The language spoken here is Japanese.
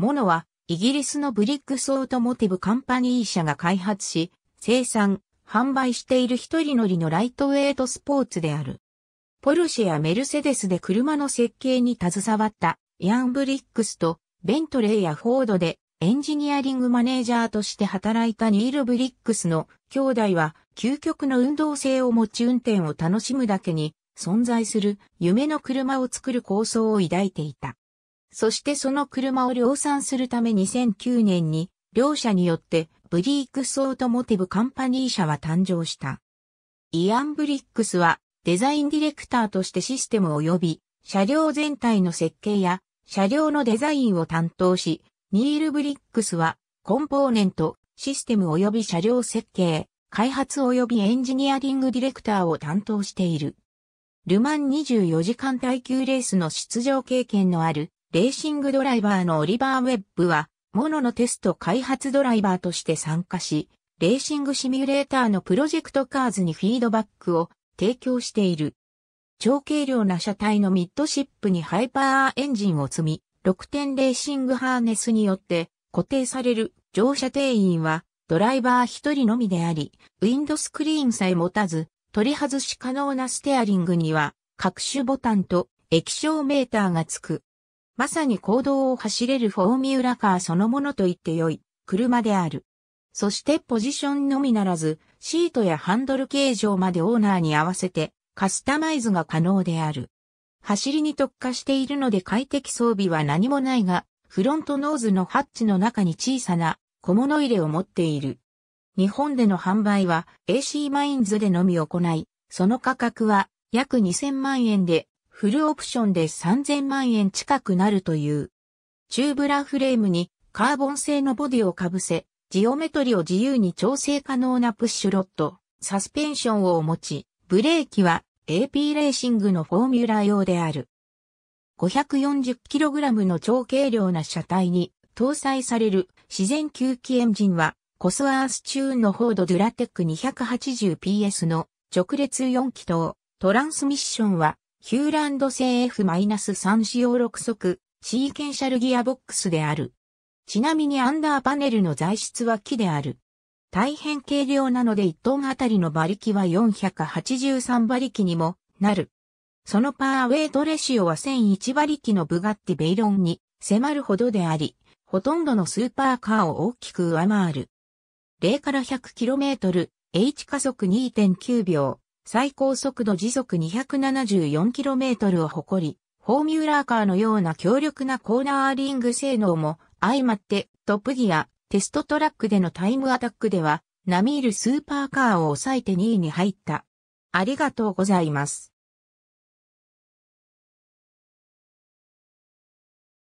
モノは、イギリスのブリックスオートモティブカンパニー社が開発し、生産、販売している一人乗りのライトウェイトスポーツである。ポルシェやメルセデスで車の設計に携わったヤン・ブリックスとベントレーやフォードでエンジニアリングマネージャーとして働いたニール・ブリックスの兄弟は究極の運動性を持ち運転を楽しむだけに存在する夢の車を作る構想を抱いていた。そしてその車を量産するため2009年に、両社によってブリークスオートモティブカンパニー社は誕生した。イアン・ブリックスはデザインディレクターとしてシステム及び車両全体の設計や車両のデザインを担当し、ニール・ブリックスはコンポーネント、システム及び車両設計、開発及びエンジニアリングディレクターを担当している。ルマン24時間耐久レースの出場経験のあるレーシングドライバーのオリバー・ウェッブは、モノのテスト開発ドライバーとして参加し、レーシングシミュレーターのプロジェクトカーズにフィードバックを提供している。長軽量な車体のミッドシップにハイパーエンジンを積み、6点レーシングハーネスによって固定される乗車定員はドライバー1人のみであり、ウィンドスクリーンさえ持たず、取り外し可能なステアリングには各種ボタンと液晶メーターがつく。まさに行動を走れるフォーミュラカーそのものと言って良い、車である。そしてポジションのみならず、シートやハンドル形状までオーナーに合わせてカスタマイズが可能である。走りに特化しているので快適装備は何もないが、フロントノーズのハッチの中に小さな小物入れを持っている。日本での販売は AC マインズでのみ行い、その価格は約2000万円でフルオプションで3000万円近くなるという。チューブラフレームにカーボン製のボディをかぶせ、ジオメトリを自由に調整可能なプッシュロット、サスペンションを持ち、ブレーキは AP レーシングのフォーミュラ用である。540kg の超軽量な車体に搭載される自然吸気エンジンはコスワースチューンのフォードデュラテック 280PS の直列4気筒トランスミッションはヒューランド製 F-3 使用6速、シーケンシャルギアボックスである。ちなみにアンダーパネルの材質は木である。大変軽量なので1トンあたりの馬力は483馬力にもなる。そのパーウェイトレシオは1001馬力のブガッティベイロンに迫るほどであり、ほとんどのスーパーカーを大きく上回る。0から 100km、H 加速2.9秒、最高速度時速 274km を誇り、フォーミュラーカーのような強力なコーナーリング性能も相まってトップギア、テストトラックでのタイムアタックでは、並ミいるスーパーカーを抑えて2位に入った。ありがとうございます。